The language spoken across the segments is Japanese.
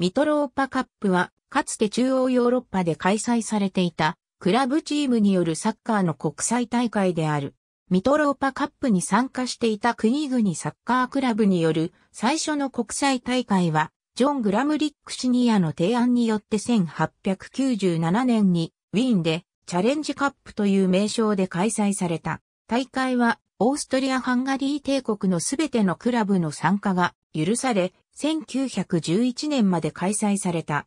ミトローパカップは、かつて中央ヨーロッパで開催されていた、クラブチームによるサッカーの国際大会である。ミトローパカップに参加していた国々サッカークラブによる最初の国際大会は、ジョン・グラムリックシニアの提案によって1897年にウィーンでチャレンジカップという名称で開催された。大会はオーストリア・ハンガリー帝国のすべてのクラブの参加が許され、1911年まで開催された。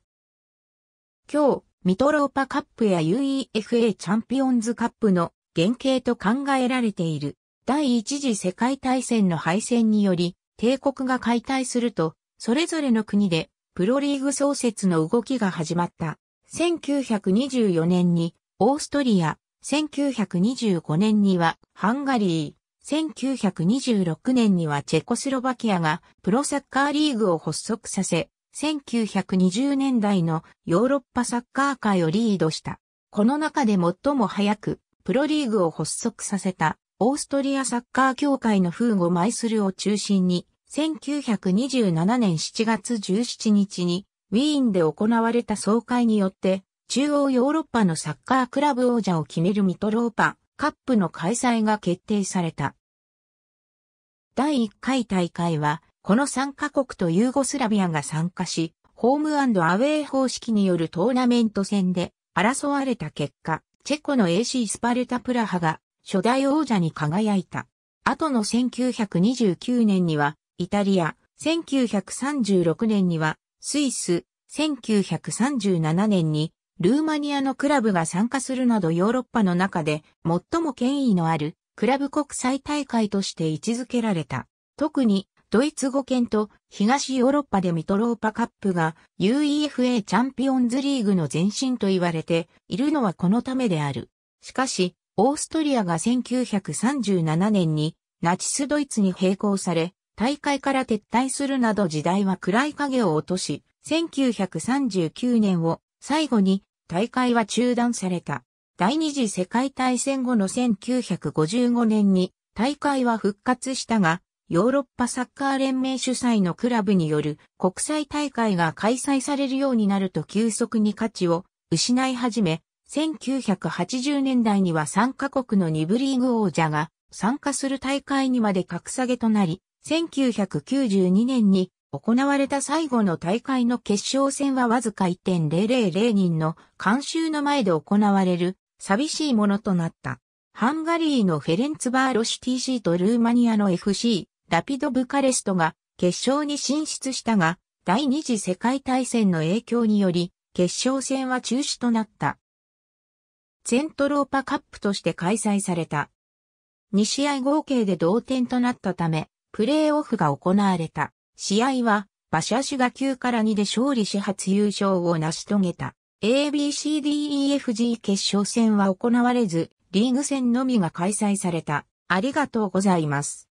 今日、ミトローパカップや UEFA チャンピオンズカップの原型と考えられている。第一次世界大戦の敗戦により、帝国が解体すると、それぞれの国でプロリーグ創設の動きが始まった。1924年にオーストリア、1925年にはハンガリー、1926年にはチェコスロバキアがプロサッカーリーグを発足させ、1920年代のヨーロッパサッカー界をリードした。この中で最も早くプロリーグを発足させたオーストリアサッカー協会のフーゴ・マイスルを中心に1927年7月17日にウィーンで行われた総会によって中央ヨーロッパのサッカークラブ王者を決めるミトローパカップの開催が決定された。第1回大会は、この3カ国とユーゴスラビアが参加し、ホームアウェイ方式によるトーナメント戦で争われた結果、チェコの AC スパルタプラハが初代王者に輝いた。後の1929年にはイタリア、1936年にはスイス、1937年にルーマニアのクラブが参加するなどヨーロッパの中で最も権威のあるクラブ国際大会として位置づけられた。特にドイツ語圏と東ヨーロッパでミトローパカップが UEFA チャンピオンズリーグの前身と言われているのはこのためである。しかし、オーストリアが1937年にナチスドイツに並行され、大会から撤退するなど時代は暗い影を落とし、1939年を最後に大会は中断された。第二次世界大戦後の1955年に大会は復活したが、ヨーロッパサッカー連盟主催のクラブによる国際大会が開催されるようになると急速に価値を失い始め、1980年代には参加国の2部リーグ王者が参加する大会にまで格下げとなり、1992年に行われた最後の大会の決勝戦はわずか1.000人の監修の前で行われる寂しいものとなった。ハンガリーのフェレンツバーロシ TC とルーマニアの FC ラピドブカレストが決勝に進出したが、第二次世界大戦の影響により、決勝戦は中止となった。セントローパカップとして開催された。2試合合計で同点となったため、プレーオフが行われた。試合は、馬車種が9から2で勝利し初優勝を成し遂げた。ABCDEFG 決勝戦は行われず、リーグ戦のみが開催された。ありがとうございます。